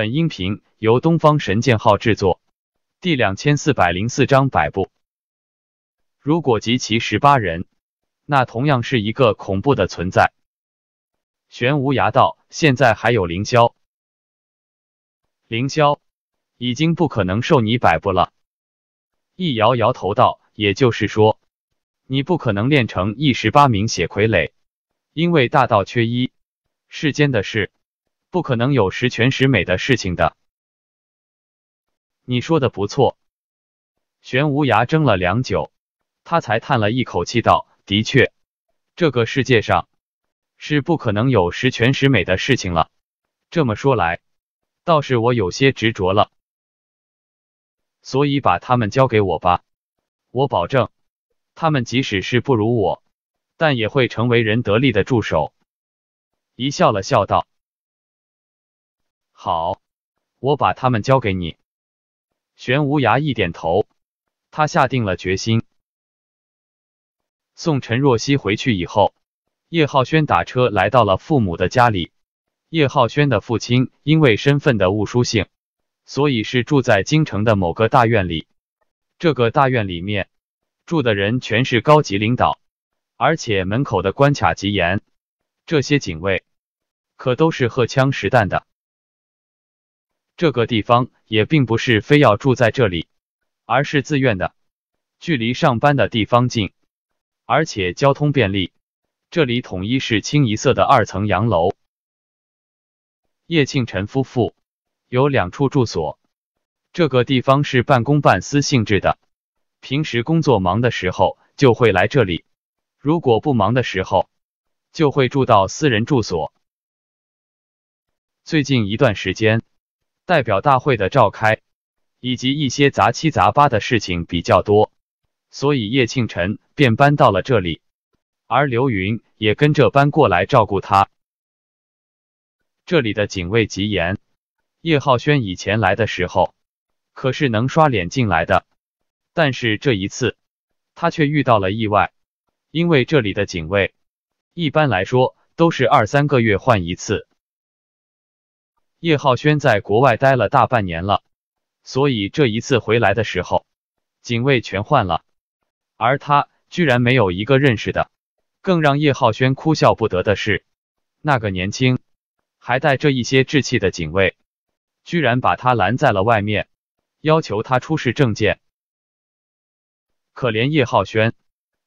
本音频由东方神剑号制作，第两千四百零四章百部。如果集齐十八人，那同样是一个恐怖的存在。玄无涯道：“现在还有凌霄，凌霄已经不可能受你摆布了。”一摇摇头道：“也就是说，你不可能练成一十八名血傀儡，因为大道缺一，世间的事。”不可能有十全十美的事情的。你说的不错。玄无涯争了良久，他才叹了一口气道：“的确，这个世界上是不可能有十全十美的事情了。这么说来，倒是我有些执着了。所以把他们交给我吧，我保证，他们即使是不如我，但也会成为人得力的助手。”一笑了笑道。好，我把他们交给你。玄无涯一点头，他下定了决心。送陈若曦回去以后，叶浩轩打车来到了父母的家里。叶浩轩的父亲因为身份的误书信，所以是住在京城的某个大院里。这个大院里面住的人全是高级领导，而且门口的关卡极严，这些警卫可都是荷枪实弹的。这个地方也并不是非要住在这里，而是自愿的，距离上班的地方近，而且交通便利。这里统一是清一色的二层洋楼。叶庆辰夫妇有两处住所，这个地方是半公半私性质的，平时工作忙的时候就会来这里，如果不忙的时候就会住到私人住所。最近一段时间。代表大会的召开，以及一些杂七杂八的事情比较多，所以叶庆辰便搬到了这里，而刘云也跟着搬过来照顾他。这里的警卫极严，叶浩轩以前来的时候可是能刷脸进来的，但是这一次他却遇到了意外，因为这里的警卫一般来说都是二三个月换一次。叶浩轩在国外待了大半年了，所以这一次回来的时候，警卫全换了，而他居然没有一个认识的。更让叶浩轩哭笑不得的是，那个年轻还带着一些稚气的警卫，居然把他拦在了外面，要求他出示证件。可怜叶浩轩，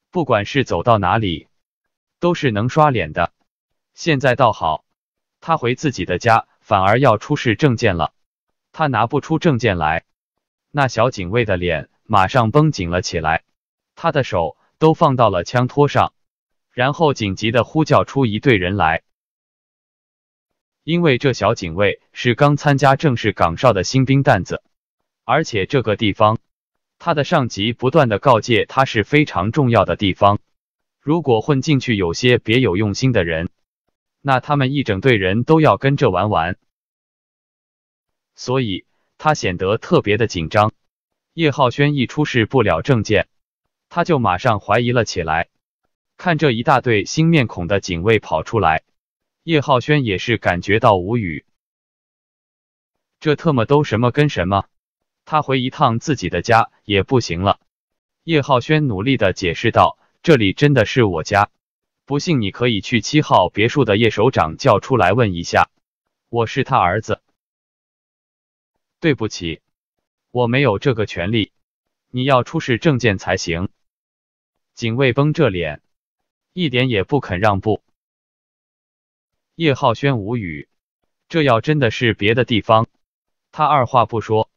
不管是走到哪里，都是能刷脸的，现在倒好，他回自己的家。反而要出示证件了，他拿不出证件来，那小警卫的脸马上绷紧了起来，他的手都放到了枪托上，然后紧急的呼叫出一队人来。因为这小警卫是刚参加正式岗哨的新兵蛋子，而且这个地方，他的上级不断的告诫他是非常重要的地方，如果混进去有些别有用心的人。那他们一整队人都要跟着玩玩，所以他显得特别的紧张。叶浩轩一出示不了证件，他就马上怀疑了起来。看这一大队新面孔的警卫跑出来，叶浩轩也是感觉到无语。这特么都什么跟什么？他回一趟自己的家也不行了。叶浩轩努力的解释道：“这里真的是我家。”不信，你可以去七号别墅的叶首长叫出来问一下。我是他儿子。对不起，我没有这个权利，你要出示证件才行。警卫绷着脸，一点也不肯让步。叶浩轩无语，这要真的是别的地方，他二话不说，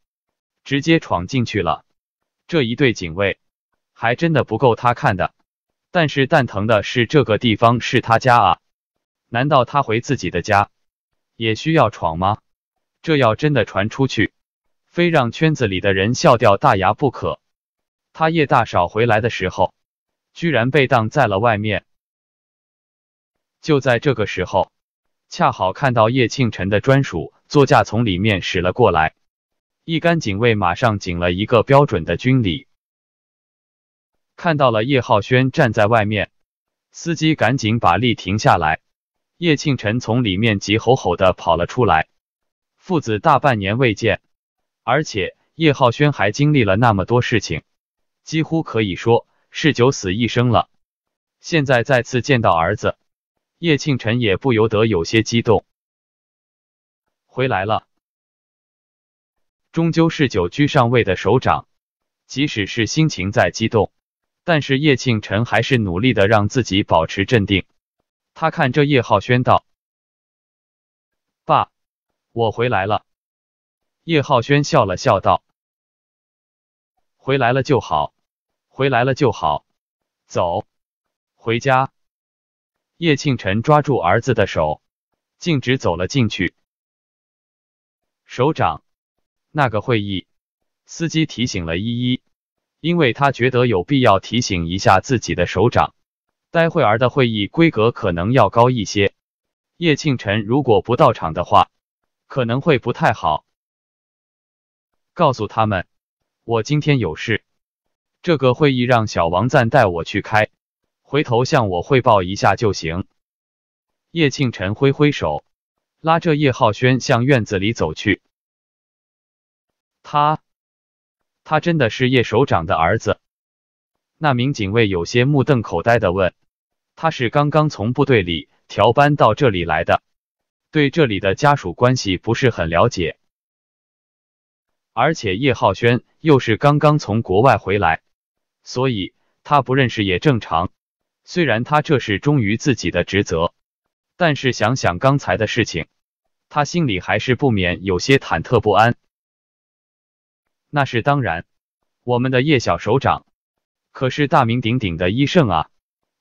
直接闯进去了。这一对警卫，还真的不够他看的。但是蛋疼的是，这个地方是他家啊！难道他回自己的家也需要闯吗？这要真的传出去，非让圈子里的人笑掉大牙不可。他叶大少回来的时候，居然被挡在了外面。就在这个时候，恰好看到叶庆辰的专属座驾从里面驶了过来，一干警卫马上紧了一个标准的军礼。看到了叶浩轩站在外面，司机赶紧把力停下来。叶庆辰从里面急吼吼的跑了出来。父子大半年未见，而且叶浩轩还经历了那么多事情，几乎可以说是九死一生了。现在再次见到儿子，叶庆辰也不由得有些激动。回来了，终究是久居上位的首长，即使是心情再激动。但是叶庆辰还是努力的让自己保持镇定，他看着叶浩轩道：“爸，我回来了。”叶浩轩笑了笑道：“回来了就好，回来了就好，走，回家。”叶庆晨抓住儿子的手，径直走了进去。首长，那个会议，司机提醒了依依。因为他觉得有必要提醒一下自己的首长，待会儿的会议规格可能要高一些。叶庆晨如果不到场的话，可能会不太好。告诉他们，我今天有事，这个会议让小王暂带我去开，回头向我汇报一下就行。叶庆晨挥挥手，拉着叶浩轩向院子里走去。他。他真的是叶首长的儿子？那名警卫有些目瞪口呆地问：“他是刚刚从部队里调班到这里来的，对这里的家属关系不是很了解。而且叶浩轩又是刚刚从国外回来，所以他不认识也正常。虽然他这是忠于自己的职责，但是想想刚才的事情，他心里还是不免有些忐忑不安。”那是当然，我们的叶小首长可是大名鼎鼎的医圣啊！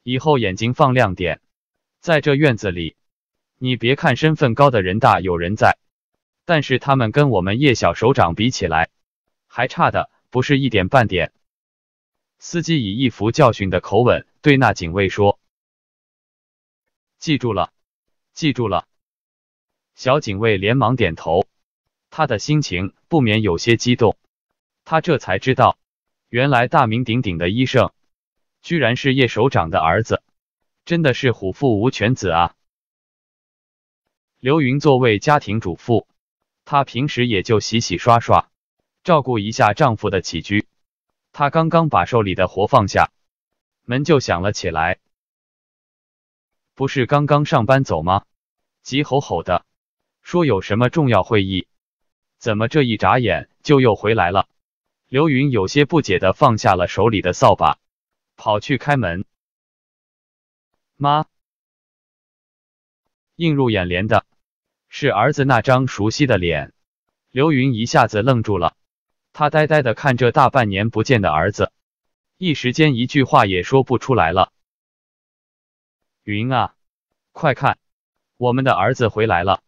以后眼睛放亮点，在这院子里，你别看身份高的人大有人在，但是他们跟我们叶小首长比起来，还差的不是一点半点。司机以一副教训的口吻对那警卫说：“记住了，记住了。”小警卫连忙点头，他的心情不免有些激动。他这才知道，原来大名鼎鼎的医生，居然是叶首长的儿子，真的是虎父无犬子啊！刘云作为家庭主妇，她平时也就洗洗刷刷，照顾一下丈夫的起居。她刚刚把手里的活放下，门就响了起来。不是刚刚上班走吗？急吼吼的，说有什么重要会议？怎么这一眨眼就又回来了？刘云有些不解地放下了手里的扫把，跑去开门。妈，映入眼帘的是儿子那张熟悉的脸，刘云一下子愣住了，他呆呆地看着大半年不见的儿子，一时间一句话也说不出来了。云啊，快看，我们的儿子回来了！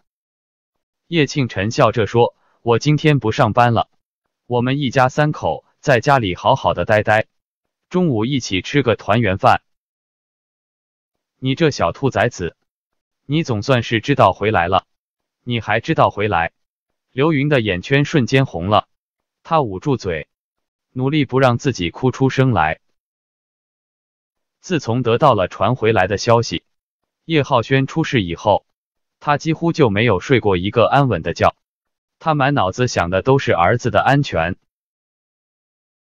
叶庆尘笑着说：“我今天不上班了。”我们一家三口在家里好好的呆呆，中午一起吃个团圆饭。你这小兔崽子，你总算是知道回来了，你还知道回来！刘云的眼圈瞬间红了，他捂住嘴，努力不让自己哭出声来。自从得到了传回来的消息，叶浩轩出事以后，他几乎就没有睡过一个安稳的觉。他满脑子想的都是儿子的安全。